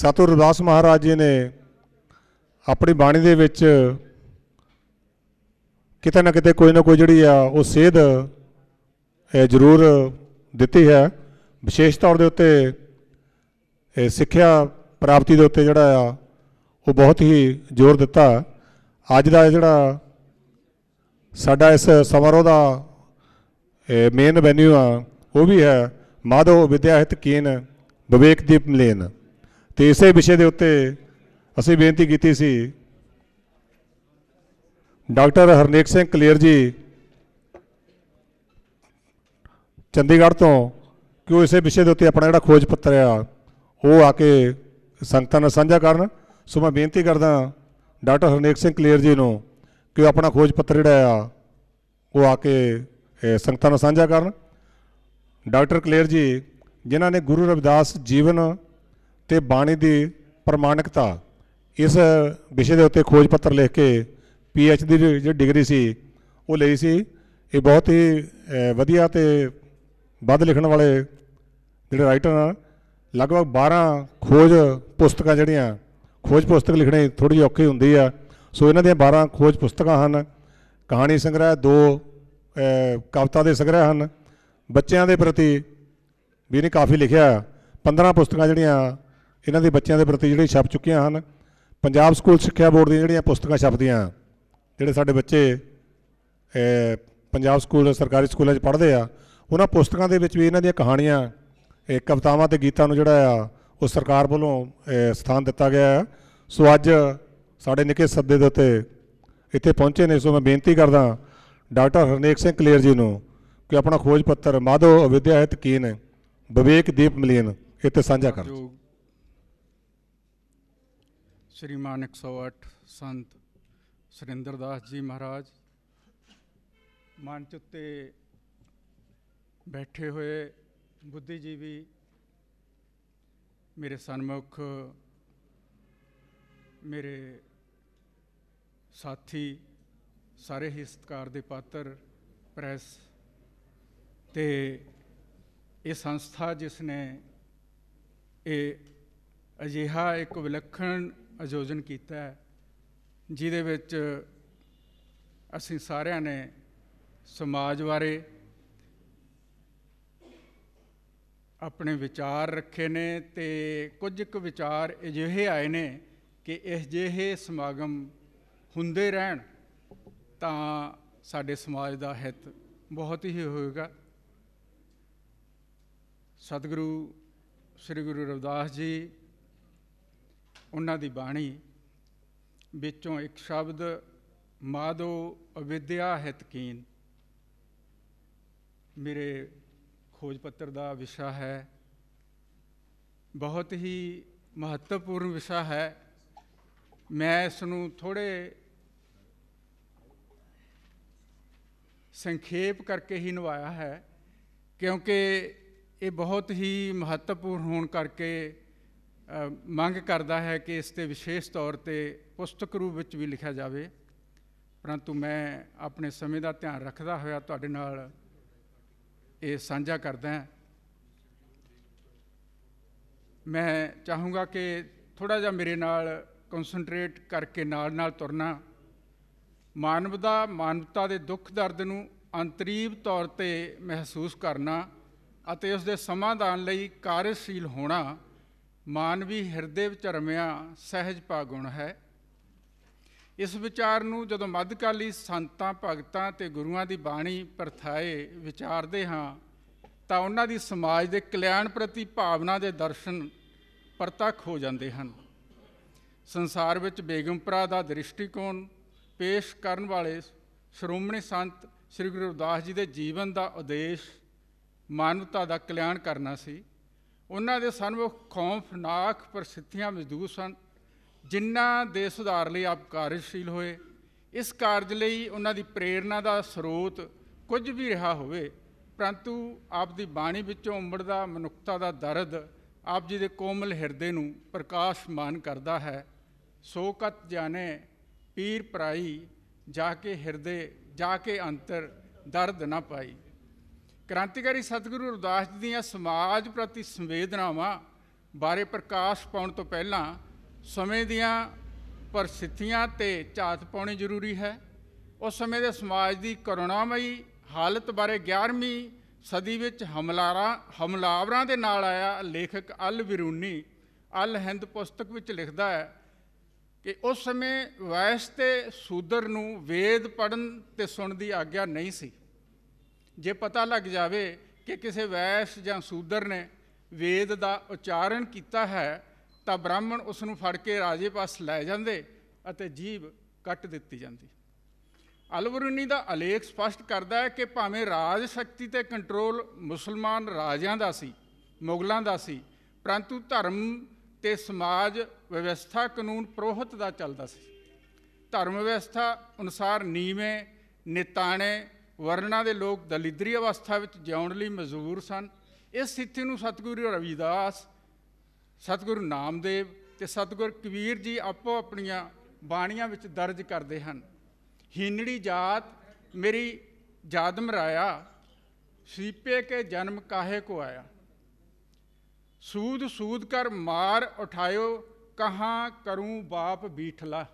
ਸਤੁਰ ਰਾਸ ਮਹਾਰਾਜ ਜੀ ਨੇ ਆਪਣੀ ਬਾਣੀ ਦੇ ਵਿੱਚ ਕਿਤੇ ਨਾ ਕਿਤੇ ਕੋਈ ਨਾ ਕੋਈ ਜਿਹੜੀ ਆ ਉਹ ਸੇਧ ਇਹ ਜ਼ਰੂਰ ਦਿੱਤੀ ਹੈ ਵਿਸ਼ੇਸ਼ ਤੌਰ ਦੇ ਉੱਤੇ ਇਹ ਸਿੱਖਿਆ ਪ੍ਰਾਪਤੀ ਦੇ ਉੱਤੇ ਜਿਹੜਾ ਆ ਉਹ ਬਹੁਤ ਹੀ ਜ਼ੋਰ ਦਿੱਤਾ ਅੱਜ ਦਾ ਜਿਹੜਾ ਸਾਡਾ ਇਸ ਸਮਾਰੋਹ ਦਾ ਮੇਨ ਵੈਨਿਊ ਆ ਉਹ ਵੀ ਹੈ ਮਾਧੋ ਵਿਦਿਆਹਿਤ ਕੀਨ ਵਿਵੇਕਦੀਪ ਮਲੇਨ ਤੇ ਇਸੇ ਵਿਸ਼ੇ ਦੇ ਉੱਤੇ ਅਸੀਂ ਬੇਨਤੀ ਕੀਤੀ ਸੀ ਡਾਕਟਰ ਹਰਨੇਕ ਸਿੰਘ ਕਲੇਰ ਜੀ ਚੰਡੀਗੜ੍ਹ ਤੋਂ ਕਿ ਉਹ ਇਸੇ ਵਿਸ਼ੇ ਦੇ ਉੱਤੇ ਆਪਣਾ ਜਿਹੜਾ ਖੋਜ ਪੱਤਰ ਆ ਉਹ ਆ ਕੇ ਸੰਗਤਾਂ ਨਾਲ ਸਾਂਝਾ ਕਰਨ ਸੋ ਮੈਂ ਬੇਨਤੀ ਕਰਦਾ ਡਾਕਟਰ ਹਰਨੇਕ ਸਿੰਘ ਕਲੇਰ ਜੀ ਨੂੰ ਕਿ ਉਹ ਆਪਣਾ ਖੋਜ ਪੱਤਰ ਜਿਹੜਾ ਆ ਉਹ ਆ ਕੇ ਸੰਗਤਾਂ ਨਾਲ ਸਾਂਝਾ ਕਰਨ ਡਾਕਟਰ ਕਲੇਰ ਜੀ ਜਿਨ੍ਹਾਂ ਨੇ ਗੁਰੂ ਰਵਿਦਾਸ ਜੀਵਨ ਤੇ ਬਾਣੀ ਦੀ ਪ੍ਰਮਾਣਿਕਤਾ ਇਸ ਵਿਸ਼ੇ ਦੇ ਉੱਤੇ ਖੋਜ ਪੱਤਰ ਲਿਖ ਕੇ ਪੀ ਐਚ ਡੀ ਜਿਹੜੀ ਡਿਗਰੀ ਸੀ ਉਹ ਲਈ ਸੀ ਇਹ ਬਹੁਤ ਹੀ ਵਧੀਆ ਤੇ ਵੱਧ ਲਿਖਣ ਵਾਲੇ ਜਿਹੜੇ ਰਾਈਟਰ ਆ ਲਗਭਗ 12 ਖੋਜ ਪੁਸਤਕਾਂ ਜਿਹੜੀਆਂ ਖੋਜ ਪੁਸਤਕ ਲਿਖਣੇ ਥੋੜੀ ਔਖੀ ਹੁੰਦੀ ਆ ਸੋ ਇਹਨਾਂ ਦੀਆਂ 12 ਖੋਜ ਪੁਸਤਕਾਂ ਹਨ ਕਹਾਣੀ ਸੰਗ੍ਰਹਿ ਦੋ ਕਵਿਤਾ ਦੇ ਸੰਗ੍ਰਹਿ ਹਨ ਬੱਚਿਆਂ ਦੇ ਪ੍ਰਤੀ ਵੀ ਨੇ ਕਾਫੀ ਲਿਖਿਆ 15 ਪੁਸਤਕਾਂ ਜਿਹੜੀਆਂ ਇਹਨਾਂ ਦੇ ਬੱਚਿਆਂ ਦੇ ਪ੍ਰਤੀ ਜਿਹੜੇ ਛਪ ਚੁੱਕੀਆਂ ਹਨ ਪੰਜਾਬ ਸਕੂਲ ਸਿੱਖਿਆ ਬੋਰਡ ਦੀਆਂ ਜਿਹੜੀਆਂ ਪੁਸਤਕਾਂ ਛਪਦੀਆਂ ਜਿਹੜੇ ਸਾਡੇ ਬੱਚੇ ਪੰਜਾਬ ਸਕੂਲ ਸਰਕਾਰੀ ਸਕੂਲਾਂ 'ਚ ਪੜ੍ਹਦੇ ਆ ਉਹਨਾਂ ਪੁਸਤਕਾਂ ਦੇ ਵਿੱਚ ਵੀ ਇਹਨਾਂ ਦੀਆਂ ਕਹਾਣੀਆਂ ਕਵਿਤਾਵਾਂ ਤੇ ਗੀਤਾਂ ਨੂੰ ਜਿਹੜਾ ਆ ਉਹ ਸਰਕਾਰ ਵੱਲੋਂ ਸਥਾਨ ਦਿੱਤਾ ਗਿਆ ਹੈ ਸੋ ਅੱਜ ਸਾਡੇ ਨਿੱਕੇ ਸੱਦੇ ਦੇ ਉੱਤੇ ਇੱਥੇ ਪਹੁੰਚੇ ਨੇ ਸੋ ਮੈਂ ਬੇਨਤੀ ਕਰਦਾ ਡਾਕਟਰ ਹਰਨੇਕ ਸਿੰਘ ਕਲੇਰ ਜੀ ਨੂੰ ਕਿ ਆਪਣਾ ਖੋਜ ਪੱਤਰ ਮਾਧੋ ਅਵਿਦਿਆ ਹਿਤ ਕੀਨ ਵਿਵੇਕ ਦੀਪ ਮਲੀਨ ਇੱਥੇ ਸਾਂਝਾ ਕਰਨ ਸ਼੍ਰੀਮਾਨ 108 ਸੰਤ ਸੁਰਿੰਦਰ ਦਾਸ ਜੀ ਮਹਾਰਾਜ ਮੰਚ ਉੱਤੇ ਬੈਠੇ ਹੋਏ ਬੁੱਧੀਜੀਵੀ ਮੇਰੇ ਸਨਮੁਖ ਮੇਰੇ ਸਾਥੀ ਸਾਰੇ ਹੀ ਸਤਕਾਰ ਦੇ ਪਾਤਰ ਪ੍ਰੈਸ ਤੇ ਇਹ ਸੰਸਥਾ ਜਿਸ ਨੇ ਇਹ ਅਜਿਹਾ ਇੱਕ ਵਿਲੱਖਣ ਆਯੋਜਨ ਕੀਤਾ ਹੈ ਜਿਹਦੇ ਵਿੱਚ ਅਸੀਂ ਸਾਰਿਆਂ ਨੇ ਸਮਾਜ ਬਾਰੇ ਆਪਣੇ ਵਿਚਾਰ ਰੱਖੇ ਨੇ ਤੇ ਕੁਝ ਕੁ ਵਿਚਾਰ ਅਜਿਹੇ ਆਏ ਨੇ ਕਿ ਇਸ ਜਿਹੇ ਸਮਾਗਮ ਹੁੰਦੇ ਰਹਿਣ ਤਾਂ ਸਾਡੇ ਸਮਾਜ ਦਾ ਹਿੱਤ ਬਹੁਤ ਹੀ ਹੋਵੇਗਾ ਸਤਿਗੁਰੂ ਸ੍ਰੀ ਗੁਰੂ ਰਵਿਦਾਸ ਜੀ ਉਹਨਾਂ ਦੀ ਬਾਣੀ ਵਿੱਚੋਂ ਇੱਕ ਸ਼ਬਦ ਮਾਦੋ ਅਵਿਦਿਆ ਹਿਤਕੀਨ ਮੇਰੇ ਖੋਜ ਪੱਤਰ ਦਾ ਵਿਸ਼ਾ ਹੈ ਬਹੁਤ ਹੀ ਮਹੱਤਵਪੂਰਨ ਵਿਸ਼ਾ ਹੈ ਮੈਂ ਇਸ ਨੂੰ ਥੋੜੇ ਸੰਖੇਪ ਕਰਕੇ ਹੀ ਨਵਾਇਆ ਹੈ ਕਿਉਂਕਿ ਇਹ ਬਹੁਤ ਹੀ ਮਹੱਤਵਪੂਰਨ ਹੋਣ ਕਰਕੇ ਮੰਗ ਕਰਦਾ ਹੈ ਕਿ ਇਸ ਤੇ ਵਿਸ਼ੇਸ਼ ਤੌਰ ਤੇ ਪੁਸਤਕ ਰੂਪ ਵਿੱਚ ਵੀ ਲਿਖਿਆ ਜਾਵੇ ਪਰੰਤੂ ਮੈਂ ਆਪਣੇ ਸਮੇਂ ਦਾ ਧਿਆਨ ਰੱਖਦਾ ਹੋਇਆ ਤੁਹਾਡੇ ਨਾਲ ਇਹ ਸਾਂਝਾ ਕਰਦਾ ਹਾਂ ਮੈਂ ਚਾਹੂੰਗਾ ਕਿ ਥੋੜਾ ਜਿਹਾ ਮੇਰੇ ਨਾਲ ਕਨਸੈਂਟਰੇਟ ਕਰਕੇ ਨਾਲ-ਨਾਲ ਤੁਰਨਾ ਮਾਨਵ ਦਾ ਮਾਨਵਤਾ ਦੇ ਦੁੱਖ ਦਰਦ ਨੂੰ ਅੰਤਰੀਵ ਤੌਰ ਤੇ ਮਹਿਸੂਸ ਕਰਨਾ ਅਤੇ ਉਸ ਦੇ ਸਮਾਧਾਨ ਲਈ ਕਾਰਜਸ਼ੀਲ ਹੋਣਾ ਮਾਨਵੀ ਹਿਰਦੇ ਵਿੱਚ ਰਮਿਆ ਸਹਿਜ ਪਾਗੁਣ ਹੈ ਇਸ ਵਿਚਾਰ ਨੂੰ ਜਦੋਂ ਮੱਧਕਾਲੀ ਸੰਤਾਂ ਭਗਤਾਂ ਤੇ ਗੁਰੂਆਂ ਦੀ ਬਾਣੀ ਪਰਥਾਏ ਵਿਚਾਰਦੇ ਹਾਂ ਤਾਂ ਉਹਨਾਂ ਦੀ ਸਮਾਜ ਦੇ ਕਲਿਆਣ ਪ੍ਰਤੀ ਭਾਵਨਾ ਦੇ ਦਰਸ਼ਨ ਪ੍ਰਤੱਖ ਹੋ ਜਾਂਦੇ ਹਨ ਸੰਸਾਰ ਵਿੱਚ ਬੇਗਮਪਰਾ ਦਾ ਦ੍ਰਿਸ਼ਟੀਕੋਣ ਪੇਸ਼ ਕਰਨ ਵਾਲੇ ਸ਼੍ਰੋਮਣੀ ਸੰਤ ਸ੍ਰੀ ਗੁਰੂ ਰਵਿਦਾਸ ਜੀ ਦੇ ਜੀਵਨ ਦਾ ਉਦੇਸ਼ ਮਾਨਵਤਾ ਦਾ ਕਲਿਆਣ ਕਰਨਾ ਸੀ ਉਹਨਾਂ ਦੇ ਸਨਮੁਖ ਖੌਫਨਾਕ ਪਰਸਥਿਤੀਆਂ ਮਜ਼ਦੂਰ ਸਨ ਜਿਨ੍ਹਾਂ ਦੇ ਸੁਧਾਰ ਲਈ ਆਪ ਕਾਰਜਸ਼ੀਲ ਹੋਏ ਇਸ ਕਾਰਜ ਲਈ ਉਹਨਾਂ ਦੀ ਪ੍ਰੇਰਣਾ ਦਾ ਸਰੋਤ ਕੁਝ ਵੀ ਰਿਹਾ ਹੋਵੇ ਪਰੰਤੂ ਆਪ ਦੀ ਬਾਣੀ ਵਿੱਚੋਂ ਉਮੜਦਾ ਮਨੁੱਖਤਾ ਦਾ ਦਰਦ ਆਪ ਜੀ ਦੇ ਕੋਮਲ ਹਿਰਦੇ ਨੂੰ ਪ੍ਰਕਾਸ਼ਮਾਨ ਕਰਦਾ ਹੈ ਸੋਕਤ ਜਾਣੇ ਪੀਰ ਪ੍ਰਾਈ ਜਾ ਕੇ ਹਿਰਦੇ ਜਾ ਕੇ ਅੰਤਰ ਦਰਦ ਨਾ ਪਾਈ ਕ੍ਰਾਂਤੀਕਾਰੀ ਸਤਿਗੁਰੂ ਅਰਦਾਸ ਜੀ ਦੀਆਂ ਸਮਾਜ ਪ੍ਰਤੀ ਸੰਵੇਦਨਾਵਾਂ ਬਾਰੇ ਪ੍ਰਕਾਸ਼ ਪਾਉਣ ਤੋਂ ਪਹਿਲਾਂ ਸਮੇਂ ਦੀਆਂ ਪਰਸਥਿਤੀਆਂ ਤੇ ਝਾਤ ਪਾਉਣੀ ਜ਼ਰੂਰੀ ਹੈ ਉਸ ਸਮੇਂ ਦੇ ਸਮਾਜ ਦੀ ਕਰੋਨਾਮਈ ਹਾਲਤ ਬਾਰੇ 11ਵੀਂ ਸਦੀ ਵਿੱਚ ਹਮਲਾਰਾਂ ਹਮਲਾਵਰਾਂ ਦੇ ਨਾਲ ਆਇਆ ਲੇਖਕ ਅਲ ਬਿਰੂਨੀ ਅਲ ਹਿੰਦ ਪੁਸਤਕ ਵਿੱਚ ਲਿਖਦਾ ਹੈ ਕਿ ਉਸ ਸਮੇਂ ਵੈਸ ਤੇ ਸੂਦਰ ਨੂੰ ਵੇਦ ਪੜਨ ਤੇ ਸੁਣਨ ਦੀ ਆਗਿਆ ਨਹੀਂ ਸੀ ਜੇ ਪਤਾ ਲੱਗ ਜਾਵੇ ਕਿ ਕਿਸੇ ਵੈਸ ਜਾਂ ਸੂਦਰ ਨੇ ਵੇਦ ਦਾ ਉਚਾਰਨ ਕੀਤਾ ਹੈ ਤਾਂ ਬ੍ਰਾਹਮਣ ਉਸ ਨੂੰ ਫੜ ਕੇ ਰਾਜੇ ਪਾਸ ਲੈ ਜਾਂਦੇ ਅਤੇ ਜੀਵ ਕੱਟ ਦਿੱਤੀ ਜਾਂਦੀ ਅਲਵਰੁਨੀ ਦਾ ਅਲੇਖ ਸਪਸ਼ਟ ਕਰਦਾ ਹੈ ਕਿ ਭਾਵੇਂ ਰਾਜ ਸ਼ਕਤੀ ਤੇ ਕੰਟਰੋਲ ਮੁਸਲਮਾਨ ਰਾਜਿਆਂ ਦਾ ਸੀ ਮੁਗਲਾਂ ਦਾ ਸੀ ਪਰੰਤੂ ਧਰਮ ਤੇ ਸਮਾਜ ਵਿਵਸਥਾ ਕਾਨੂੰਨ ਪ੍ਰੋਹਤ ਦਾ ਚੱਲਦਾ ਸੀ ਧਰਮ ਵਿਵਸਥਾ ਅਨੁਸਾਰ ਨੀਵੇਂ ਨਿਤਾਣੇ ਵਰਨਾ ਦੇ ਲੋਕ ਦਲਿਦਰੀ ਅਵਸਥਾ ਵਿੱਚ ਜਿਉਣ ਲਈ ਮਜ਼ਬੂਰ ਸਨ ਇਸ ਸਥਿਤੀ ਨੂੰ ਸਤਿਗੁਰੂ ਰਵਿਦਾਸ ਸਤਿਗੁਰੂ ਨਾਮਦੇਵ ਤੇ ਸਤਿਗੁਰ ਕਬੀਰ ਜੀ ਆਪੋ ਆਪਣੀਆਂ ਬਾਣੀਆਂ ਵਿੱਚ ਦਰਜ ਕਰਦੇ ਹਨ ਹੀਨੜੀ ਜਾਤ ਮੇਰੀ ਜਾਦਮ ਰਾਇਆ ਸੀਪੇ ਕੇ ਜਨਮ ਕਾਹੇ ਕੋ ਆਇਆ ਸੂਦ ਸੂਦ ਕਰ ਮਾਰ ਉਠਾਇਓ ਕਹਾ ਕਰੂੰ ਬਾਪ ਬੀਠਲਾ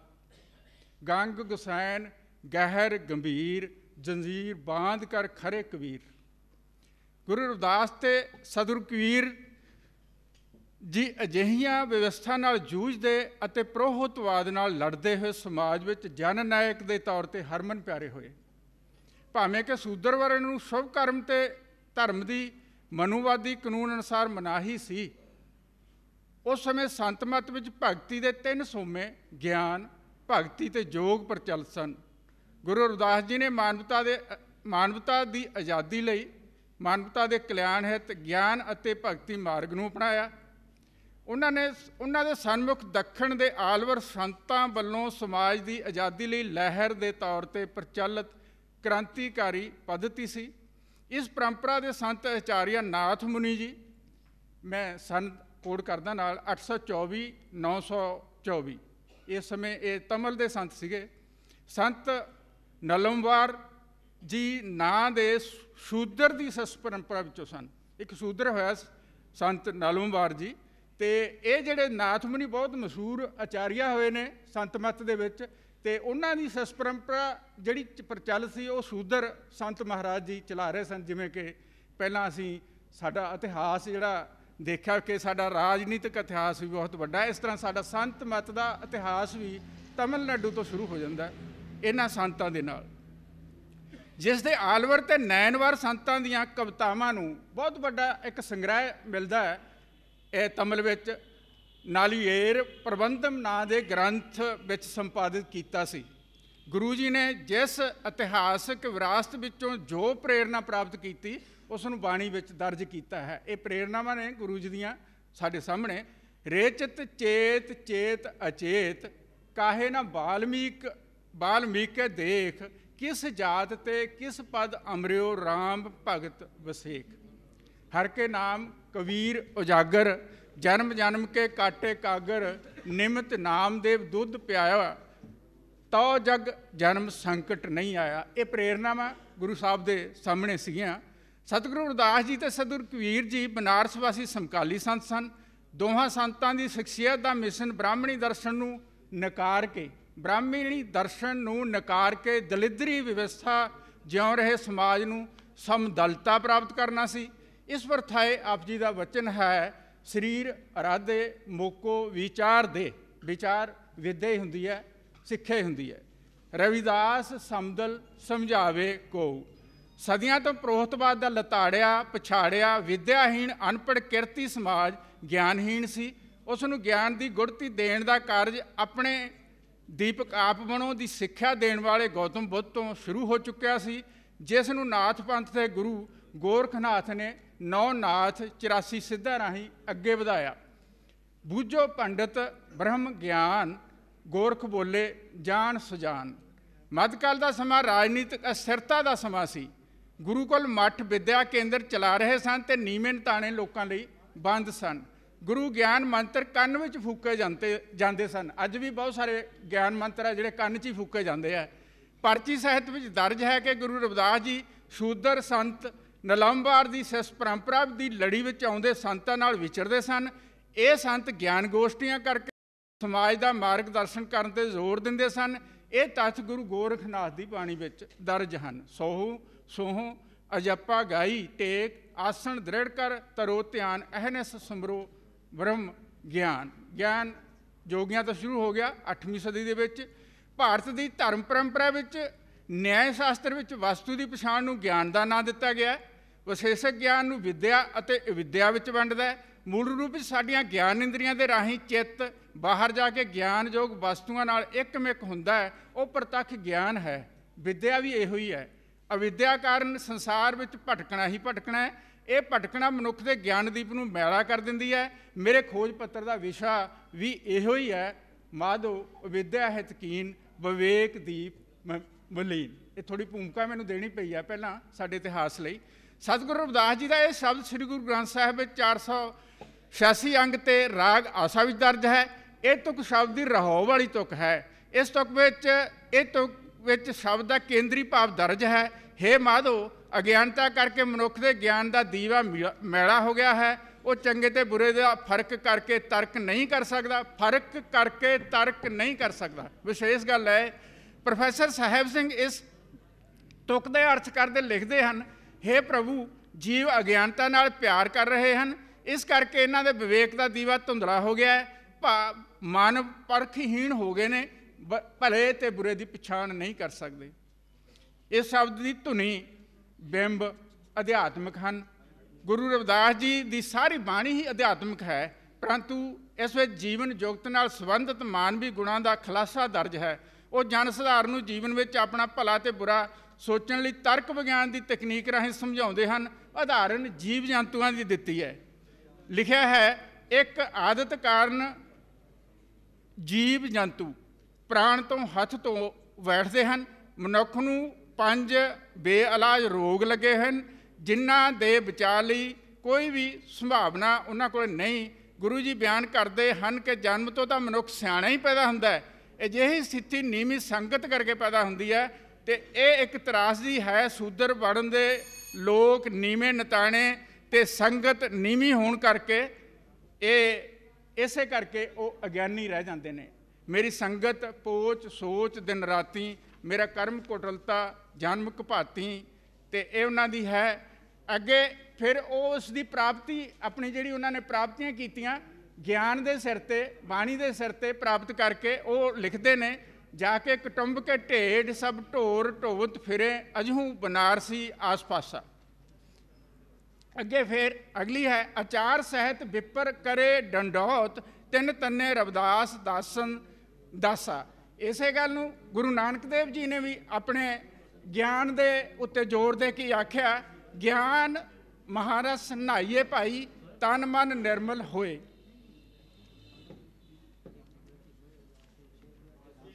ਗੰਗ ਗੁਸੈਨ ਗਹਿਰ ਗੰਭੀਰ ਜੰਜੀਰ ਬਾਂਧ ਕਰ ਖਰੇ ਕਬੀਰ ਗੁਰੂ ਰਵਿਦਾਸ ਤੇ ਸਦਗੁਰੂ ਕਬੀਰ ਜੀ ਅਜਿਹੀਆਂ ਵਿਵਸਥਾ ਨਾਲ ਜੂਝਦੇ ਅਤੇ ਪ੍ਰੋਹਤਵਾਦ ਨਾਲ ਲੜਦੇ ਹੋਏ ਸਮਾਜ ਵਿੱਚ ਜਨ ਨਾਇਕ ਦੇ ਤੌਰ ਤੇ ਹਰਮਨ ਪਿਆਰੇ ਹੋਏ ਭਾਵੇਂ ਕਿ ਵਰਨ ਨੂੰ ਸਭ ਕਰਮ ਤੇ ਧਰਮ ਦੀ ਮਨੂਵਾਦੀ ਕਾਨੂੰਨ ਅਨੁਸਾਰ ਮਨਾਹੀ ਸੀ ਉਸ ਸਮੇਂ ਸੰਤ ਮਤ ਵਿੱਚ ਭਗਤੀ ਦੇ ਤਿੰਨ ਸੋਮੇ ਗਿਆਨ ਭਗਤੀ ਤੇ ਯੋਗ ਪ੍ਰਚਲਿਤ ਸਨ ਗੁਰੂ ਅਰਦਾਸ ਜੀ ਨੇ ਮਾਨਵਤਾ ਦੇ ਮਾਨਵਤਾ ਦੀ ਆਜ਼ਾਦੀ ਲਈ ਮਾਨਵਤਾ ਦੇ ਕਲਿਆਣ ਹਿਤ ਗਿਆਨ ਅਤੇ ਭਗਤੀ ਮਾਰਗ ਨੂੰ ਅਪਣਾਇਆ ਉਹਨਾਂ ਨੇ ਉਹਨਾਂ ਦੇ ਸਨਮੁਖ ਦੱਖਣ ਦੇ ਆਲਵਰ ਸੰਤਾਂ ਵੱਲੋਂ ਸਮਾਜ ਦੀ ਆਜ਼ਾਦੀ ਲਈ ਲਹਿਰ ਦੇ ਤੌਰ ਤੇ ਪ੍ਰਚਲਿਤ ਕ੍ਰਾਂਤੀਕਾਰੀ ਪਦਤੀ ਸੀ ਇਸ ਪਰੰਪਰਾ ਦੇ ਸੰਤ ਆਚਾਰੀਆ ਨਾਥ ਮੁਨੀ ਜੀ ਮੈਂ ਸਨ ਕੋਡ ਕਰਦਾ ਨਾਲ 824 924 ਇਸ ਸਮੇਂ ਇਹ ਤਮਲ ਦੇ ਸੰਤ ਸੀਗੇ ਸੰਤ ਨਲਮਵਾਰ ਜੀ ਨਾਂ ਦੇ ਸ਼ੂਦਰ ਦੀ ਸਸ ਪਰੰਪਰਾ ਵਿੱਚੋਂ ਸਨ ਇੱਕ ਸ਼ੂਦਰ ਹੋਇਆ ਸੰਤ ਨਲਮਵਾਰ ਜੀ ਤੇ ਇਹ ਜਿਹੜੇ ਨਾਥਮਨੀ ਬਹੁਤ ਮਸ਼ਹੂਰ ਆਚਾਰੀਆ ਹੋਏ ਨੇ ਸੰਤ ਮਤ ਦੇ ਵਿੱਚ ਤੇ ਉਹਨਾਂ ਦੀ ਸਸ ਪਰੰਪਰਾ ਜਿਹੜੀ ਪ੍ਰਚਲਿਤ ਸੀ ਉਹ ਸ਼ੂਦਰ ਸੰਤ ਮਹਾਰਾਜ ਜੀ ਚਲਾ ਰਹੇ ਸਨ ਜਿਵੇਂ ਕਿ ਪਹਿਲਾਂ ਅਸੀਂ ਸਾਡਾ ਇਤਿਹਾਸ ਜਿਹੜਾ ਦੇਖਿਆ ਕਿ ਸਾਡਾ ਰਾਜਨੀਤਿਕ ਇਤਿਹਾਸ ਵੀ ਬਹੁਤ ਵੱਡਾ ਹੈ ਇਸ ਤਰ੍ਹਾਂ ਸਾਡਾ ਸੰਤ ਮਤ ਦਾ ਇਤਿਹਾਸ ਵੀ ਤਮਿਲਨਾਡੂ ਤੋਂ ਸ਼ੁਰੂ ਹੋ ਜਾਂਦਾ ਹੈ ਇਹਨਾਂ ਸੰਤਾਂ ਦੇ ਨਾਲ ਜਿਸ ਦੇ ਆਲਵਰ ਤੇ ਨੈਣਵਾਰ ਸੰਤਾਂ ਦੀਆਂ ਕਵਤਾਵਾਂ ਨੂੰ ਬਹੁਤ ਵੱਡਾ ਇੱਕ ਸੰਗ੍ਰਹਿ ਮਿਲਦਾ ਹੈ ਇਹ ਤਮਲ ਵਿੱਚ ਨਾਲੀਏਰ ਪ੍ਰਬੰਧਮ ਨਾਂ ਦੇ ਗ੍ਰੰਥ ਵਿੱਚ ਸੰਪਾਦਿਤ ਕੀਤਾ ਸੀ ਗੁਰੂ ਜੀ ਨੇ ਜਿਸ ਇਤਿਹਾਸਕ ਵਿਰਾਸਤ ਵਿੱਚੋਂ ਜੋ ਪ੍ਰੇਰਣਾ ਪ੍ਰਾਪਤ ਕੀਤੀ ਉਸ ਨੂੰ ਬਾਣੀ ਵਿੱਚ ਦਰਜ ਕੀਤਾ ਹੈ ਇਹ ਪ੍ਰੇਰਣਾਵਾਂ ਨੇ ਗੁਰੂ ਜੀ ਦੀਆਂ ਸਾਡੇ ਸਾਹਮਣੇ ਰੇਚਿਤ ਚੇਤ ਚੇਤ ਅਚੇਤ ਕਾਹੇ ਨਾ ਬਾਲਮੀਕ ਬਾਲਮੀਕੇ ਦੇਖ ਕਿਸ ਜਾਤ ਤੇ ਕਿਸ ਪਦ ਅਮਰਿਓ RAM ਭਗਤ ਵਸੇਖ ਹਰ ਕੇ ਨਾਮ ਕਬੀਰ ਉਜਾਗਰ ਜਨਮ ਜਨਮ ਕੇ ਕਾਟੇ ਕਾਗਰ ਨਿਮਤ ਨਾਮਦੇਵ ਦੁੱਧ ਪਿਆਇਆ ਤਉ ਜਗ ਜਨਮ ਸੰਕਟ ਨਹੀਂ ਆਇਆ ਇਹ ਮੈਂ ਗੁਰੂ ਸਾਹਿਬ ਦੇ ਸਾਹਮਣੇ ਸੀਗੀਆਂ ਸਤਿਗੁਰੂ ਅਰਦਾਸ ਜੀ ਤੇ ਸਤਿਗੁਰ ਕਬੀਰ ਜੀ ਬਨਾਰਸ ਵਾਸੀ ਸਮਕਾਲੀ ਸੰਤ ਸਨ ਦੋਹਾਂ ਸੰਤਾਂ ਦੀ ਸ਼ਖਸੀਅਤ ਦਾ ਮਿਸ਼ਨ ਬ੍ਰਾਹਮਣੀ ਦਰਸ਼ਨ ਨੂੰ ਨਕਾਰ ਕੇ ਬ੍ਰਾਹਮਣੀ ਦਰਸ਼ਨ ਨੂੰ ਨਕਾਰ ਕੇ ਦਲਿਦਰੀ ਵਿਵਸਥਾ ਜਿਉਂ ਰਹੇ ਸਮਾਜ ਨੂੰ ਸਮਦਲਤਾ ਪ੍ਰਾਪਤ ਕਰਨਾ ਸੀ ਇਸ ਵਰਥਾਏ ਆਪ ਜੀ ਦਾ ਵਚਨ ਹੈ ਸਰੀਰ ਅਰਾਦੇ ਮੋਕੋ ਵਿਚਾਰ ਦੇ ਵਿਚਾਰ ਵਿਦਿਆ ਹੁੰਦੀ ਹੈ ਸਿੱਖਿਆ ਹੁੰਦੀ ਹੈ ਰਵਿਦਾਸ ਸਮਦਲ ਸਮਝਾਵੇ ਕੋ ਸਦੀਆਂ ਤੋਂ ਪ੍ਰੋਹਤਵਾਦ ਦਾ ਲਤਾੜਿਆ ਪਛਾੜਿਆ ਵਿਦਿਆਹੀਣ ਅਨਪੜ ਕਿਰਤੀ ਸਮਾਜ ਗਿਆਨਹੀਣ ਸੀ ਉਸ ਨੂੰ ਗਿਆਨ ਦੀ ਗੁੜਤੀ ਦੇਣ ਦਾ ਕਾਰਜ ਆਪਣੇ ਦੀਪਕ ਆਪ ਬਣੋ ਦੀ ਸਿੱਖਿਆ ਦੇਣ ਵਾਲੇ ਗੌਤਮ ਬੁੱਧ ਤੋਂ ਸ਼ੁਰੂ ਹੋ ਚੁੱਕਿਆ ਸੀ ਜਿਸ ਨੂੰ ਨਾਥ ਪੰਥ ਦੇ ਗੁਰੂ ਗੋਰਖਨਾਥ ਨੇ ਨੌ ਨਾਥ 84 ਸਿੱਧਾ ਰਾਹੀਂ ਅੱਗੇ ਵਧਾਇਆ ਬੂਝੋ ਪੰਡਤ ਬ੍ਰਹਮ ਗਿਆਨ ਗੋਰਖ ਬੋਲੇ ਜਾਣ ਸੁਜਾਨ ਮੱਧਕਾਲ ਦਾ ਸਮਾਂ ਰਾਜਨੀਤਿਕ ਅਸਥਿਰਤਾ ਦਾ ਸਮਾਂ ਸੀ ਗੁਰੂਕੁਲ ਮੱਠ ਵਿਦਿਆ ਕੇਂਦਰ ਚਲਾ ਰਹੇ ਸਨ ਤੇ ਨੀਵੇਂ ਨਤਾਣੇ ਲੋਕਾਂ ਲਈ ਬੰਦ ਸਨ ਗੁਰੂ ਗਿਆਨ ਮੰਤਰ ਕੰਨ ਵਿੱਚ ਫੂਕੇ ਜਾਂਦੇ ਜਾਂਦੇ ਸਨ ਅੱਜ ਵੀ ਬਹੁਤ ਸਾਰੇ ਗਿਆਨ ਮੰਤਰ ਆ ਜਿਹੜੇ ਕੰਨ 'ਚ ਹੀ ਫੂਕੇ ਜਾਂਦੇ ਆ ਪਰਚੀ ਸਾਹਿਤ ਵਿੱਚ ਦਰਜ ਹੈ ਕਿ ਗੁਰੂ ਰਵਿਦਾਸ ਜੀ ਸ਼ੂਦਰ ਸੰਤ ਨਲੰਬਾਰ ਦੀ ਸਿਸ ਪਰੰਪਰਾ ਦੀ ਲੜੀ ਵਿੱਚ ਆਉਂਦੇ ਸੰਤਾਂ ਨਾਲ ਵਿਚਰਦੇ ਸਨ ਇਹ ਸੰਤ ਗਿਆਨ ਗੋਸ਼ਟੀਆਂ ਕਰਕੇ ਸਮਾਜ ਦਾ ਮਾਰਗਦਰਸ਼ਨ ਕਰਨ ਤੇ ਜ਼ੋਰ ਦਿੰਦੇ ਸਨ ਇਹ ਤੱਥ ਗੁਰੂ ਗੋਰਖਨਾਥ ਦੀ ਬਾਣੀ ਵਿੱਚ ਦਰਜ ਹਨ ਸੋਹ ਸੋਹ ਅਜੱਪਾ ਗਾਈ ਟੇਕ ਆਸਣ ਦ੍ਰਿੜ ਕਰ ਤਰੋ ਧਿਆਨ ਅਹਨਸ ਸਮਰੋ ਬ੍ਰਹਮ ਗਿਆਨ ਗਿਆਨ ਜੋਗੀਆਂ ਤੋਂ ਸ਼ੁਰੂ ਹੋ ਗਿਆ 8ਵੀਂ ਸਦੀ ਦੇ ਵਿੱਚ ਭਾਰਤ ਦੀ ਧਰਮ ਪਰੰਪਰਾ ਵਿੱਚ ਨਿਆਂ ਸ਼ਾਸਤਰ ਵਿੱਚ ਵਸਤੂ ਦੀ ਪਛਾਣ ਨੂੰ ਗਿਆਨ ਦਾ ਨਾਂ ਦਿੱਤਾ ਗਿਆ ਹੈ ਵਿਸ਼ੇਸ਼ਕ ਗਿਆਨ ਨੂੰ ਵਿਦਿਆ ਅਤੇ ਵਿਦਿਆ ਵਿੱਚ ਵੰਡਦਾ ਹੈ ਮੂਲ ਰੂਪ ਵਿੱਚ ਸਾਡੀਆਂ ਗਿਆਨ ਇੰਦਰੀਆਂ ਦੇ ਰਾਹੀਂ ਚਿੱਤ ਬਾਹਰ ਜਾ ਕੇ ਗਿਆਨਯੋਗ ਵਸਤੂਆਂ ਨਾਲ ਇੱਕਮਿਕ ਹੁੰਦਾ ਹੈ ਉਹ ਪ੍ਰਤੱਖ ਗਿਆਨ ਹੈ ਵਿਦਿਆ ਵੀ ਇਹੋ ਹੀ ਹੈ ਅਵਿਦਿਆ ਕਾਰਨ ਸੰਸਾਰ ਵਿੱਚ ਭਟਕਣਾ ਹੀ ਭਟਕਣਾ ਹੈ ਇਹ ਭਟਕਣਾ ਮਨੁੱਖ ਦੇ ਗਿਆਨਦੀਪ ਨੂੰ ਮੈਲਾ ਕਰ ਦਿੰਦੀ ਹੈ ਮੇਰੇ ਖੋਜ ਪੱਤਰ ਦਾ ਵਿਸ਼ਾ ਵੀ ਇਹੋ ਹੀ ਹੈ ਮਾਧੋ ਵਿਦਿਆ ਹੈ ਤਕੀਨ ਵਿਵੇਕ ਦੀਪ ਮਲੀਨ ਇਹ ਥੋੜੀ ਭੂਮਿਕਾ ਮੈਨੂੰ ਦੇਣੀ ਪਈ ਆ ਪਹਿਲਾਂ ਸਾਡੇ ਇਤਿਹਾਸ ਲਈ ਸਤਿਗੁਰੂ ਰਵਿਦਾਸ ਜੀ ਦਾ ਇਹ ਸ਼ਬਦ ਸ੍ਰੀ ਗੁਰੂ ਗ੍ਰੰਥ ਸਾਹਿਬ ਵਿੱਚ 486 ਅੰਗ ਤੇ ਰਾਗ ਆਸਾ ਵਿੱਚ ਦਰਜ ਹੈ ਇਹ ਤੁਕ ਸ਼ਬਦ ਦੀ ਰਹਾਉ ਵਾਲੀ ਤੁਕ ਹੈ ਇਸ ਤੁਕ ਵਿੱਚ ਇਹ ਤੁਕ ਵਿੱਚ ਸ਼ਬਦ ਦਾ ਕੇਂਦਰੀ ਭਾਵ ਦਰਜ ਹੈ हे ਮਾਧੋ ਅਗਿਆਨਤਾ ਕਰਕੇ ਮਨੁੱਖ ਦੇ ਗਿਆਨ ਦਾ ਦੀਵਾ ਮੈਲਾ ਹੋ ਗਿਆ ਹੈ ਉਹ ਚੰਗੇ ਤੇ ਬੁਰੇ ਦਾ ਫਰਕ ਕਰਕੇ ਤਰਕ ਨਹੀਂ ਕਰ ਸਕਦਾ ਫਰਕ ਕਰਕੇ ਤਰਕ ਨਹੀਂ ਕਰ ਸਕਦਾ ਵਿਸ਼ੇਸ਼ ਗੱਲ ਹੈ ਪ੍ਰੋਫੈਸਰ ਸਾਹਿਬ ਸਿੰਘ ਇਸ ਤੁਕ ਦੇ ਅਰਥ ਕਰਦੇ ਲਿਖਦੇ ਹਨ हे ਪ੍ਰਭੂ ਜੀਵ ਅਗਿਆਨਤਾ ਨਾਲ ਪਿਆਰ ਕਰ ਰਹੇ ਹਨ ਇਸ ਕਰਕੇ ਇਹਨਾਂ ਦੇ ਵਿਵੇਕ ਦਾ ਦੀਵਾ ਧੁੰਦਲਾ ਹੋ ਗਿਆ ਹੈ ਮਨ ਪਰਖਹੀਣ ਹੋ ਗਏ ਨੇ ਭਲੇ ਤੇ ਬੁਰੇ ਦੀ ਪਛਾਣ ਨਹੀਂ ਕਰ ਸਕਦੇ ਇਸ ਸ਼ਬਦ ਦੀ ਧੁਨੀ ਬਿੰਬ ਅਧਿਆਤਮਿਕ ਹਨ ਗੁਰੂ ਰਵਿਦਾਸ ਜੀ ਦੀ ਸਾਰੀ ਬਾਣੀ ਹੀ ਅਧਿਆਤਮਿਕ ਹੈ ਪਰੰਤੂ ਇਸ ਵਿੱਚ ਜੀਵਨ ਜੁਗਤ ਨਾਲ ਸੰਬੰਧਿਤ ਮਾਨਵੀ ਗੁਣਾਂ ਦਾ ਖਲਾਸਾ ਦਰਜ ਹੈ ਉਹ ਜਨ ਸਧਾਰਨ ਨੂੰ ਜੀਵਨ ਵਿੱਚ ਆਪਣਾ ਭਲਾ ਤੇ ਬੁਰਾ ਸੋਚਣ ਲਈ ਤਰਕ ਵਿਗਿਆਨ ਦੀ ਤਕਨੀਕ ਰਾਹੀਂ ਸਮਝਾਉਂਦੇ ਹਨ ਆਧਾਰਨ ਜੀਵ ਜੰਤੂਆਂ ਦੀ ਦਿੱਤੀ ਹੈ ਲਿਖਿਆ ਹੈ ਇੱਕ ਆਦਤ ਕਾਰਨ ਜੀਵ ਜੰਤੂ ਪ੍ਰਾਣ ਤੋਂ ਹੱਥ ਤੋਂ ਬੈਠਦੇ ਹਨ ਮਨੁੱਖ ਨੂੰ ਪੰਜ ਬੇਇਲਾਜ ਰੋਗ ਲੱਗੇ ਹਨ ਜਿਨ੍ਹਾਂ ਦੇ ਵਿਚਾਲੀ ਕੋਈ ਵੀ ਸੰਭਾਵਨਾ ਉਹਨਾਂ ਕੋਲ ਨਹੀਂ ਗੁਰੂ ਜੀ ਬਿਆਨ ਕਰਦੇ ਹਨ ਕਿ ਜਨਮ ਤੋਂ ਤਾਂ ਮਨੁੱਖ ਸਿਆਣਾ ਹੀ ਪੈਦਾ ਹੁੰਦਾ ਹੈ ਅਜਿਹੀ ਸਥਿਤੀ ਨਿਯਮਿਤ ਸੰਗਤ ਕਰਕੇ ਪੈਦਾ ਹੁੰਦੀ ਹੈ ਤੇ ਇਹ ਇੱਕ ਤਰਾਸਦੀ ਹੈ ਸੂਦਰ ਵੜਨ ਦੇ ਲੋਕ ਨੀਵੇਂ ਨਤਾਣੇ ਤੇ ਸੰਗਤ ਨੀਵੀਂ ਹੋਣ ਕਰਕੇ ਇਹ ਇਸੇ ਕਰਕੇ ਉਹ ਅਗਿਆਨੀ ਰਹਿ ਜਾਂਦੇ ਨੇ ਮੇਰੀ ਸੰਗਤ ਪੋਚ ਸੋਚ ਦਿਨ ਰਾਤੀ ਮੇਰਾ ਕਰਮ ਕੋਟਲਤਾ ਜਨਮ ਭਾਤੀ ਤੇ ਇਹ ਉਹਨਾਂ ਦੀ ਹੈ ਅੱਗੇ ਫਿਰ ਉਸ ਦੀ ਪ੍ਰਾਪਤੀ ਆਪਣੀ ਜਿਹੜੀ ਉਹਨਾਂ ਨੇ ਪ੍ਰਾਪਤੀਆਂ ਕੀਤੀਆਂ ਗਿਆਨ ਦੇ ਸਿਰ ਤੇ ਬਾਣੀ ਦੇ ਸਿਰ ਤੇ ਪ੍ਰਾਪਤ ਕਰਕੇ ਉਹ ਲਿਖਦੇ ਨੇ ਜਾ ਕੇ ਕਟੰਬ ਕੇ ਢੇਡ ਸਭ ਢੋਰ ਢੋਵਤ ਫਿਰੇ ਅਜਹੂ ਬਨਾਰਸੀ ਆਸ-ਪਾਸਾ ਅੱਗੇ ਫਿਰ ਅਗਲੀ ਹੈ ਆਚਾਰ ਸਹਿਤ ਵਿਪਰ ਕਰੇ ਡੰਡੋਤ ਤਿੰਨ ਤੰਨੇ ਰਵਦਾਸ ਦਾਸਨ ਦਾਸਾ ਇਸੇ ਗੱਲ ਨੂੰ ਗੁਰੂ ਨਾਨਕ ਦੇਵ ਜੀ ਨੇ ਵੀ ਆਪਣੇ ਗਿਆਨ ਦੇ ਉੱਤੇ ਜ਼ੋਰ ਦੇ ਕੇ ਆਖਿਆ ਗਿਆਨ ਮਹਾਰਸ ਸੰਨਾਈਏ ਭਾਈ ਤਨ ਮਨ ਨਿਰਮਲ ਹੋਏ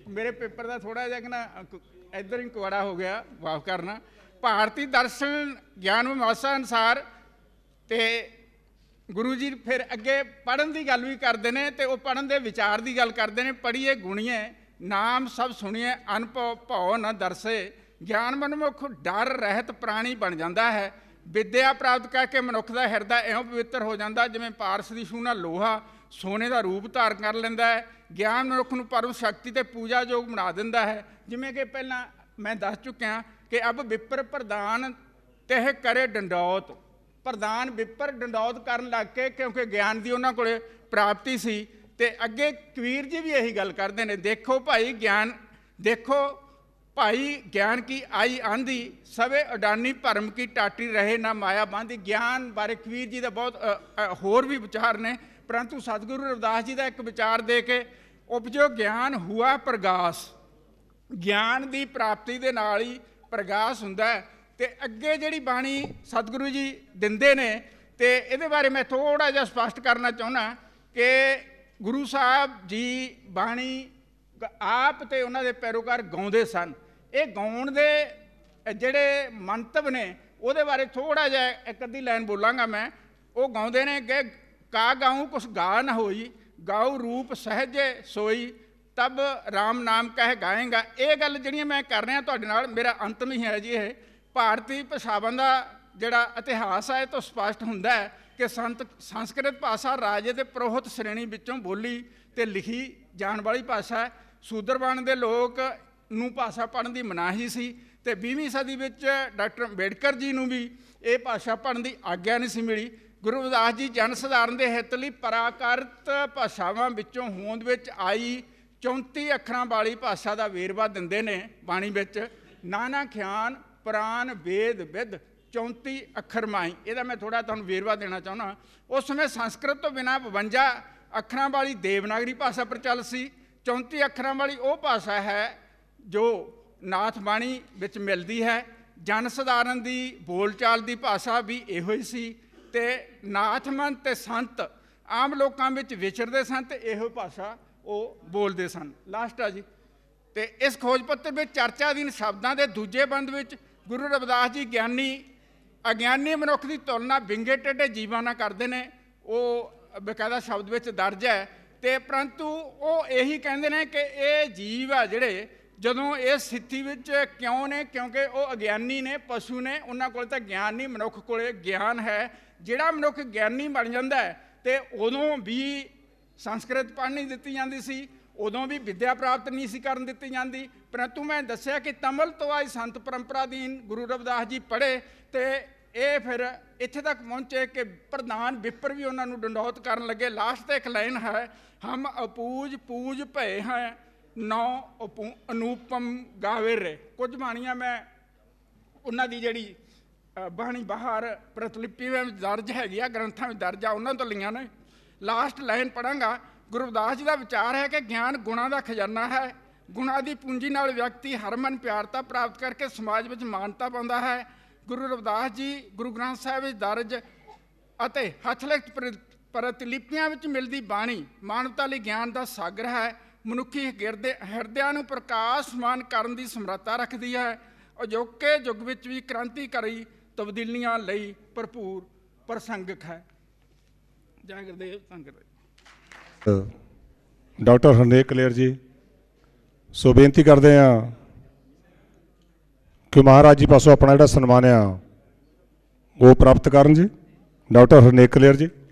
ਮੇਰੇ ਪੇਪਰ ਦਾ ਥੋੜਾ ਜਿਹਾ ਕਿ ਇਧਰ ਹੀ ਕੁਵਾੜਾ ਹੋ ਗਿਆ ਵਾਫ ਕਰਨਾ ਭਾਰਤੀ ਦਰਸ਼ਨ ਗਿਆਨ ਵਿਮਰਸ਼ਾ ਅਨਸਾਰ ਤੇ ਗੁਰੂ ਜੀ ਫਿਰ ਅੱਗੇ ਪੜਨ ਦੀ ਗੱਲ ਵੀ ਕਰਦੇ ਨੇ ਤੇ ਉਹ ਪੜਨ ਦੇ ਵਿਚਾਰ ਦੀ ਗੱਲ ਕਰਦੇ ਨੇ ਪੜੀਏ ਗੁਣੀਏ ਨਾਮ ਸਭ ਸੁਣੀਏ ਅਨਪਉ ਭਉ ਨ ਦਰਸੇ ਗਿਆਨ ਮਨਮੁਖ ਡਰ ਰਹਿਤ ਪ੍ਰਾਣੀ ਬਣ ਜਾਂਦਾ ਹੈ ਵਿਦਿਆ ਪ੍ਰਾਪਤ ਕਰਕੇ ਮਨੁੱਖ ਦਾ ਹਿਰਦਾ ਐਉਂ ਪਵਿੱਤਰ ਹੋ ਜਾਂਦਾ ਜਿਵੇਂ ਪਾਰਸ ਦੀ ਸੂਨਾ ਨਾਲ ਲੋਹਾ ਸੋਨੇ ਦਾ ਰੂਪ ਧਾਰ ਕਰ ਲੈਂਦਾ ਹੈ ਗਿਆਨ ਮਨੁੱਖ ਨੂੰ ਪਰਮ ਸ਼ਕਤੀ ਤੇ ਪੂਜਾ ਯੋਗ ਬਣਾ ਦਿੰਦਾ ਹੈ ਜਿਵੇਂ ਕਿ ਪਹਿਲਾਂ ਮੈਂ ਦੱਸ ਚੁੱਕਿਆ ਕਿ ਅਬ ਵਿਪਰ ਪ੍ਰਦਾਨ ਤਹਿ ਕਰੇ ਡੰਡੌਤ ਪ੍ਰਦਾਨ ਵਿਪਰ ਡੰਡੌਤ ਕਰਨ ਲੱਗ ਕੇ ਕਿਉਂਕਿ ਗਿਆਨ ਦੀ ਉਹਨਾਂ ਕੋਲੇ ਪ੍ਰਾਪਤੀ ਸੀ ਤੇ ਅੱਗੇ ਕਬੀਰ ਜੀ ਵੀ ਇਹੀ ਗੱਲ ਕਰਦੇ ਨੇ ਦੇਖੋ ਭਾਈ ਗਿਆਨ ਦੇਖੋ ਭਾਈ ਗਿਆਨ ਕੀ ਆਈ ਆਂਦੀ ਸਵੇ ਅਡਾਨੀ ਭਰਮ ਕੀ ਟਾਟੀ ਰਹੇ ਨਾ ਮਾਇਆ ਬਾਂਦੀ ਗਿਆਨ ਬਾਰੇ ਕਵੀਰ ਜੀ ਦਾ ਬਹੁਤ ਹੋਰ ਵੀ ਵਿਚਾਰ ਨੇ ਪਰੰਤੂ ਸਤਿਗੁਰੂ ਰਵਿਦਾਸ ਜੀ ਦਾ ਇੱਕ ਵਿਚਾਰ ਦੇ ਕੇ ਉਪਜੋ ਗਿਆਨ ਹੁਆ ਪ੍ਰਗਾਸ ਗਿਆਨ ਦੀ ਪ੍ਰਾਪਤੀ ਦੇ ਨਾਲ ਹੀ ਪ੍ਰਗਾਸ ਹੁੰਦਾ ਹੈ ਤੇ ਅੱਗੇ ਜਿਹੜੀ ਬਾਣੀ ਸਤਿਗੁਰੂ ਜੀ ਦਿੰਦੇ ਨੇ ਤੇ ਇਹਦੇ ਬਾਰੇ ਮੈਂ ਥੋੜਾ ਜਿਹਾ ਸਪਸ਼ਟ ਕਰਨਾ ਚਾਹੁੰਦਾ ਕਿ ਗੁਰੂ ਸਾਹਿਬ ਜੀ ਬਾਣੀ ਆਪ ਤੇ ਉਹਨਾਂ ਦੇ ਪੈਰੋਕਾਰ ਗਾਉਂਦੇ ਸਨ ਇਹ ਗਾਉਣ ਦੇ ਜਿਹੜੇ ਮੰਤਵ ਨੇ ਉਹਦੇ ਬਾਰੇ ਥੋੜਾ ਜਿਹਾ ਇੱਕ ਅੱਧੀ ਲਾਈਨ ਬੋਲਾਂਗਾ ਮੈਂ ਉਹ ਗਾਉਂਦੇ ਨੇ ਕਿ ਕਾ ਗਾਉਂ ਕੁਛ ਗਾ ਨਾ ਹੋਈ ਗਾਉ ਰੂਪ ਸਹਜੇ ਸੋਈ ਤਬ RAM ਨਾਮ ਕਹਿ ਗਾਏਗਾ ਇਹ ਗੱਲ ਜਿਹੜੀਆਂ ਮੈਂ ਕਰ ਰਿਹਾ ਤੁਹਾਡੇ ਨਾਲ ਮੇਰਾ ਅੰਤ ਨਹੀਂ ਹੈ ਜੀ ਇਹ ਭਾਰਤੀ ਭਾਸ਼ਾਵਾਂ ਦਾ ਜਿਹੜਾ ਇਤਿਹਾਸ ਹੈ ਤੋਂ ਸਪਸ਼ਟ ਹੁੰਦਾ ਹੈ ਕਿ ਸੰਤ ਸੰਸਕ੍ਰਿਤ ਭਾਸ਼ਾ ਰਾਜੇ ਦੇ ਪ੍ਰੋਹਤ ਸ਼੍ਰੇਣੀ ਵਿੱਚੋਂ ਬੋਲੀ ਤੇ ਲਿਖੀ ਜਾਣ ਵਾਲੀ ਭਾਸ਼ਾ ਹੈ ਸੂਦਰਵਾਨ ਦੇ ਲੋਕ ਨੂੰ ਭਾਸ਼ਾ ਪੜਨ ਦੀ ਮਨਾਹੀ ਸੀ ਤੇ 20ਵੀਂ ਸਦੀ ਵਿੱਚ ਡਾਕਟਰ ਅੰਬੇਡਕਰ ਜੀ ਨੂੰ ਵੀ ਇਹ ਭਾਸ਼ਾ ਪੜਨ ਦੀ ਆਗਿਆ ਨਹੀਂ ਸੀ ਮਿਲੀ ਗੁਰੂ ਰਵਿਦਾਸ ਜੀ ਜਨ ਸਧਾਰਨ ਦੇ ਹਿੱਤ ਲਈ ਪਰਾਕਰਤ ਭਾਸ਼ਾਵਾਂ ਵਿੱਚੋਂ ਹੋਂਦ ਵਿੱਚ ਆਈ 34 ਅੱਖਰਾਂ ਵਾਲੀ ਭਾਸ਼ਾ ਦਾ ਵੇਰਵਾ ਦਿੰਦੇ ਨੇ ਬਾਣੀ ਵਿੱਚ ਨਾਨਾ ਖਿਆਨ ਪ੍ਰਾਨ ਵੇਦ ਵਿਦ 34 ਅੱਖਰ ਮਾਈ ਇਹਦਾ ਮੈਂ ਥੋੜਾ ਤੁਹਾਨੂੰ ਵੇਰਵਾ ਦੇਣਾ ਚਾਹੁੰਦਾ ਉਸ ਸਮੇਂ ਸੰਸਕ੍ਰਿਤ ਤੋਂ ਬਿਨਾਂ 52 ਅੱਖਰਾਂ ਵਾਲੀ ਦੇਵਨਾਗਰੀ ਭਾਸ਼ਾ ਪ੍ਰਚਲਿਤ ਸੀ 34 ਅੱਖਰਾਂ ਵਾਲੀ ਉਹ ਭਾਸ਼ਾ ਹੈ ਜੋ ਨਾਥ ਬਾਣੀ ਵਿੱਚ ਮਿਲਦੀ ਹੈ ਜਨ ਸਧਾਰਨ ਦੀ ਬੋਲਚਾਲ ਦੀ ਭਾਸ਼ਾ ਵੀ ਇਹੋ ਹੀ ਸੀ ਤੇ ਮੰਨ ਤੇ ਸੰਤ ਆਮ ਲੋਕਾਂ ਵਿੱਚ ਵਿਚਰਦੇ ਸਨ ਤੇ ਇਹੋ ਭਾਸ਼ਾ ਉਹ ਬੋਲਦੇ ਸਨ ਲਾਸਟ ਆ ਜੀ ਤੇ ਇਸ ਖੋਜ ਪੱਤਰ ਵਿੱਚ ਚਰਚਾ ਦੀਨ ਸ਼ਬਦਾਂ ਦੇ ਦੂਜੇ ਬੰਦ ਵਿੱਚ ਗੁਰੂ ਰਵਿਦਾਸ ਜੀ ਗਿਆਨੀ ਅਗਿਆਨੀ ਮਨੁੱਖ ਦੀ ਤੁਲਨਾ ਵਿੰਗੇ ਟੇਡੇ ਜੀਵਾਂ ਨਾਲ ਕਰਦੇ ਨੇ ਉਹ ਬਕਾਇਦਾ ਸ਼ਬਦ ਵਿੱਚ ਦਰਜ ਹੈ ਤੇ ਪਰੰਤੂ ਉਹ ਇਹੀ ਕਹਿੰਦੇ ਨੇ ਕਿ ਇਹ ਜੀਵ ਆ ਜਿਹੜੇ ਜਦੋਂ ਇਹ ਸਥਿਤੀ ਵਿੱਚ ਕਿਉਂ ਨੇ ਕਿਉਂਕਿ ਉਹ ਅਗਿਆਨੀ ਨੇ ਪਸ਼ੂ ਨੇ ਉਹਨਾਂ ਕੋਲ ਤਾਂ ਗਿਆਨ ਨਹੀਂ ਮਨੁੱਖ ਕੋਲੇ ਗਿਆਨ ਹੈ ਜਿਹੜਾ ਮਨੁੱਖ ਗਿਆਨੀ ਬਣ ਜਾਂਦਾ ਹੈ ਤੇ ਉਦੋਂ ਵੀ ਸੰਸਕ੍ਰਿਤ ਪੜ੍ਹਨੀ ਦਿੱਤੀ ਜਾਂਦੀ ਸੀ ਉਦੋਂ ਵੀ ਵਿਦਿਆ ਪ੍ਰਾਪਤ ਨਹੀਂ ਸੀ ਕਰਨ ਦਿੱਤੀ ਜਾਂਦੀ ਪਰੰਤੂ ਮੈਂ ਦੱਸਿਆ ਕਿ ਤਮਲ ਤੋਂ ਆਈ ਸੰਤ ਪਰੰਪਰਾ ਦੀ ਗੁਰੂ ਰਵਿਦਾਸ ਜੀ ਪੜ੍ਹੇ ਤੇ ਇਹ ਫਿਰ ਇੱਥੇ ਤੱਕ ਪਹੁੰਚੇ ਕਿ ਪ੍ਰਧਾਨ ਵਿਪਰ ਵੀ ਉਹਨਾਂ ਨੂੰ ਡੰਡੌਤ ਕਰਨ ਲੱਗੇ ਲਾਸਟ ਤੇ ਇੱਕ ਲਾਈਨ ਹੈ ਹਮ ਅਪੂਜ ਪੂਜ ਭਏ ਹਾਂ ਨੌ ਅਨੂਪਮ ਗਾਵੇ ਰੇ ਕੁਝ ਬਾਣੀਆਂ ਮੈਂ ਉਹਨਾਂ ਦੀ ਜਿਹੜੀ ਬਾਣੀ ਬਾਹਰ ਪ੍ਰਤਲਿਪੀ ਵਿੱਚ ਦਰਜ ਹੈਗੀ ਆ ਗ੍ਰੰਥਾਂ ਵਿੱਚ ਦਰਜ ਆ ਉਹਨਾਂ ਤੋਂ ਲਈਆਂ ਨੇ ਲਾਸਟ ਲਾਈਨ ਪੜਾਂਗਾ ਅਰਦਾਸ ਜੀ ਦਾ ਵਿਚਾਰ ਹੈ ਕਿ ਗਿਆਨ ਗੁਣਾ ਦਾ ਖਜ਼ਾਨਾ ਹੈ ਗੁਣਾ ਦੀ ਪੂੰਜੀ ਨਾਲ ਵਿਅਕਤੀ ਹਰਮਨ ਪਿਆਰਤਾ ਪ੍ਰਾਪਤ ਕਰਕੇ ਸਮਾਜ ਵਿੱਚ ਮਾਨਤਾ ਪਾਉਂਦਾ ਹੈ ਗੁਰੂ ਰਵਿਦਾਸ ਜੀ ਗੁਰੂ ਗ੍ਰੰਥ ਸਾਹਿਬ ਵਿੱਚ ਦਰਜ ਅਤੇ ਹੱਥ ਲਿਖਤ ਪ੍ਰਤਲਿਪੀਆਂ ਵਿੱਚ ਮਿਲਦੀ ਬਾਣੀ ਮਾਨਵਤਾ ਲਈ ਗਿਆਨ ਦਾ ਸਾਗਰ ਹੈ ਮਨੁੱਖੀ ਹਿਰਦੇ ਹਿਰਦਿਆਂ ਨੂੰ ਪ੍ਰਕਾਸ਼ਮਾਨ ਕਰਨ ਦੀ ਸਮਰੱਥਾ ਰੱਖਦੀ ਹੈ ਅਜੋਕੇ ਯੁੱਗ ਵਿੱਚ ਵੀ ਕ੍ਰਾਂਤੀਕਾਰੀ ਤਬਦੀਲੀਆਂ ਲਈ ਭਰਪੂਰ ਪ੍ਰਸੰਗਕ ਹੈ ਜੈ ਗੁਰਦੇਵ ਡਾਕਟਰ ਹਰਨੇਕ ਕਲੇਰ ਜੀ ਸੋ ਬੇਨਤੀ ਕਰਦੇ ਆ ਕਿ ਮਹਾਰਾਜ ਜੀ ਪਾਸੋਂ ਆਪਣਾ ਜਿਹੜਾ ਸਨਮਾਨ ਆ ਉਹ ਪ੍ਰਾਪਤ ਕਰਨ ਜੀ ਡਾਕਟਰ ਹਰਨੇਕ ਕਲੇਰ ਜੀ